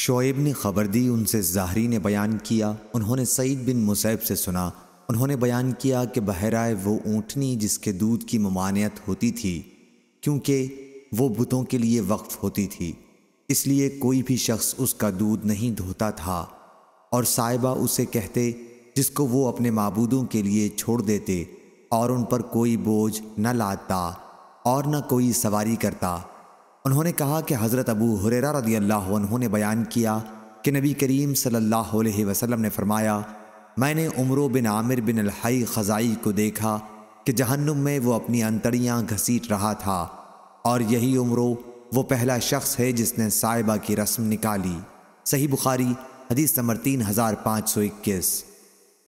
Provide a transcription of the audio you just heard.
शोएब ने खबर दी उनसे ज़ाहरी ने बयान किया उन्होंने सईद बिन मुसैब से सुना उन्होंने बयान किया कि बहराए वो ऊँटनी जिसके दूध की ममानियत होती थी क्योंकि वो बुतों के लिए वक्फ होती थी इसलिए कोई भी शख्स उसका दूध नहीं धोता था और साहिबा उसे कहते जिसको वो अपने मबूदों के लिए छोड़ देते और उन पर कोई बोझ न लादता और न कोई सवारी करता उन्होंने कहा कि हज़रत अबू हुरेरा रदी अल्लाह उन्होंने बयान किया कि नबी करीम सल्लल्लाहु अलैहि वसल्लम ने फरमाया मैंने उमरो बिन आमिर बिन अलहई ख़ज़ाई को देखा कि जहन्नुम में वो अपनी अंतड़ियाँ घसीट रहा था और यही उमरो वो पहला शख्स है जिसने साहिबा की रस्म निकाली सही बुखारी हदीस नंबर तीन हज़ार पाँच सौ इक्कीस